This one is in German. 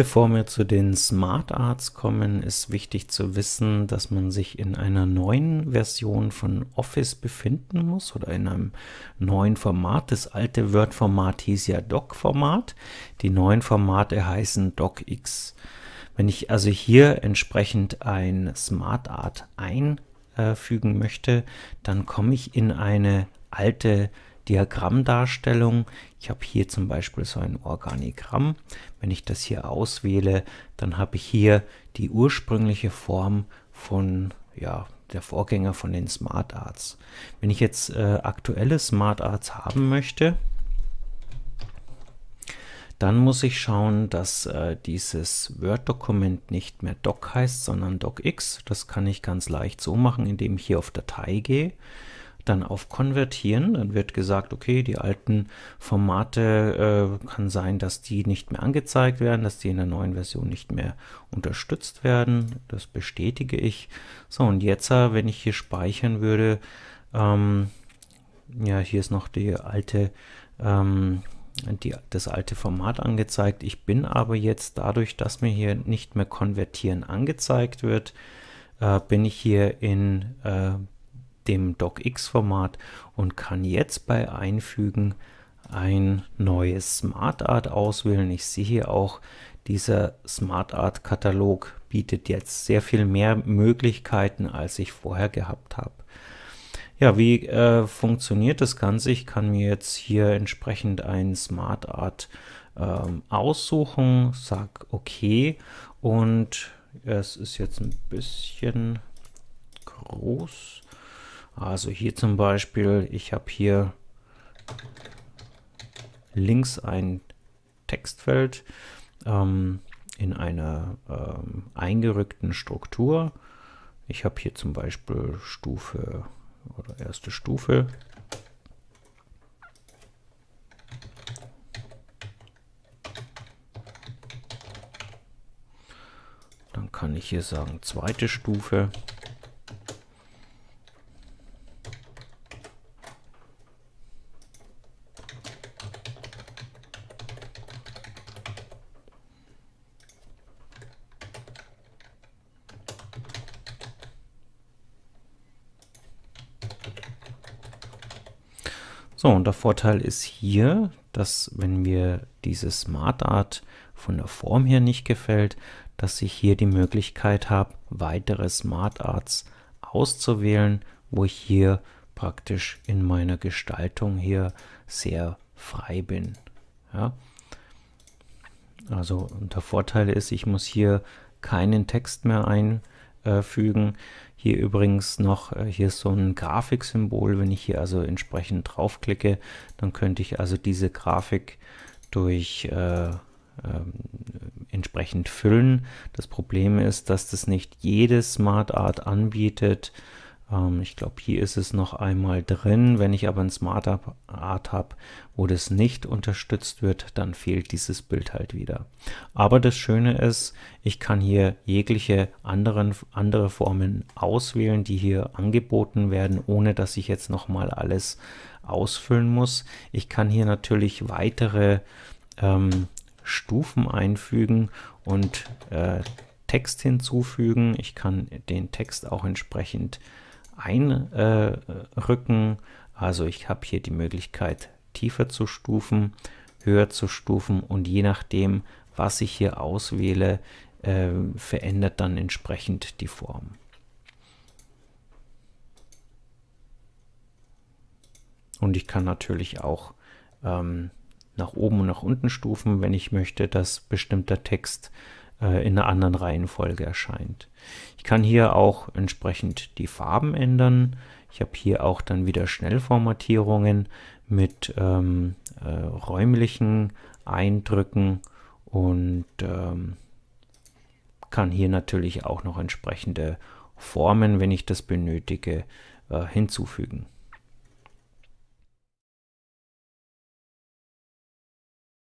Bevor wir zu den Smart Arts kommen, ist wichtig zu wissen, dass man sich in einer neuen Version von Office befinden muss oder in einem neuen Format. Das alte Word-Format hieß ja Doc-Format. Die neuen Formate heißen DocX. Wenn ich also hier entsprechend ein Smart Art einfügen möchte, dann komme ich in eine alte Version Diagrammdarstellung. Ich habe hier zum Beispiel so ein Organigramm. Wenn ich das hier auswähle, dann habe ich hier die ursprüngliche Form von ja, der Vorgänger von den Smart Arts. Wenn ich jetzt äh, aktuelle Smart Arts haben möchte, dann muss ich schauen, dass äh, dieses Word-Dokument nicht mehr Doc heißt, sondern DocX. Das kann ich ganz leicht so machen, indem ich hier auf Datei gehe dann auf Konvertieren. Dann wird gesagt, okay, die alten Formate äh, kann sein, dass die nicht mehr angezeigt werden, dass die in der neuen Version nicht mehr unterstützt werden. Das bestätige ich. So, und jetzt, äh, wenn ich hier speichern würde, ähm, ja, hier ist noch die alte, ähm, die, das alte Format angezeigt. Ich bin aber jetzt dadurch, dass mir hier nicht mehr Konvertieren angezeigt wird, äh, bin ich hier in äh, dem DocX-Format und kann jetzt bei Einfügen ein neues SmartArt auswählen. Ich sehe hier auch, dieser SmartArt-Katalog bietet jetzt sehr viel mehr Möglichkeiten, als ich vorher gehabt habe. Ja, wie äh, funktioniert das Ganze? Ich kann mir jetzt hier entsprechend ein SmartArt ähm, aussuchen, sag OK und es ist jetzt ein bisschen groß. Also hier zum Beispiel, ich habe hier links ein Textfeld ähm, in einer ähm, eingerückten Struktur. Ich habe hier zum Beispiel Stufe oder erste Stufe. Dann kann ich hier sagen zweite Stufe. So, und der Vorteil ist hier, dass wenn mir diese Smart Art von der Form her nicht gefällt, dass ich hier die Möglichkeit habe, weitere Smart Arts auszuwählen, wo ich hier praktisch in meiner Gestaltung hier sehr frei bin. Ja. Also der Vorteil ist, ich muss hier keinen Text mehr einstellen äh, fügen. Hier übrigens noch, äh, hier ist so ein Grafiksymbol, wenn ich hier also entsprechend draufklicke, dann könnte ich also diese Grafik durch äh, ähm, entsprechend füllen. Das Problem ist, dass das nicht jede Smart Art anbietet, ähm, ich glaube, hier ist es noch einmal drin. Wenn ich aber ein Smart Art habe, wo das nicht unterstützt wird, dann fehlt dieses Bild halt wieder. Aber das Schöne ist, ich kann hier jegliche anderen, andere Formen auswählen, die hier angeboten werden, ohne dass ich jetzt nochmal alles ausfüllen muss. Ich kann hier natürlich weitere ähm, Stufen einfügen und äh, Text hinzufügen. Ich kann den Text auch entsprechend einrücken. also ich habe hier die Möglichkeit, tiefer zu stufen, höher zu stufen und je nachdem, was ich hier auswähle, äh, verändert dann entsprechend die Form. Und ich kann natürlich auch ähm, nach oben und nach unten stufen, wenn ich möchte, dass bestimmter Text äh, in einer anderen Reihenfolge erscheint. Ich kann hier auch entsprechend die Farben ändern. Ich habe hier auch dann wieder Schnellformatierungen mit ähm, äh, räumlichen Eindrücken und ähm, kann hier natürlich auch noch entsprechende Formen, wenn ich das benötige, äh, hinzufügen.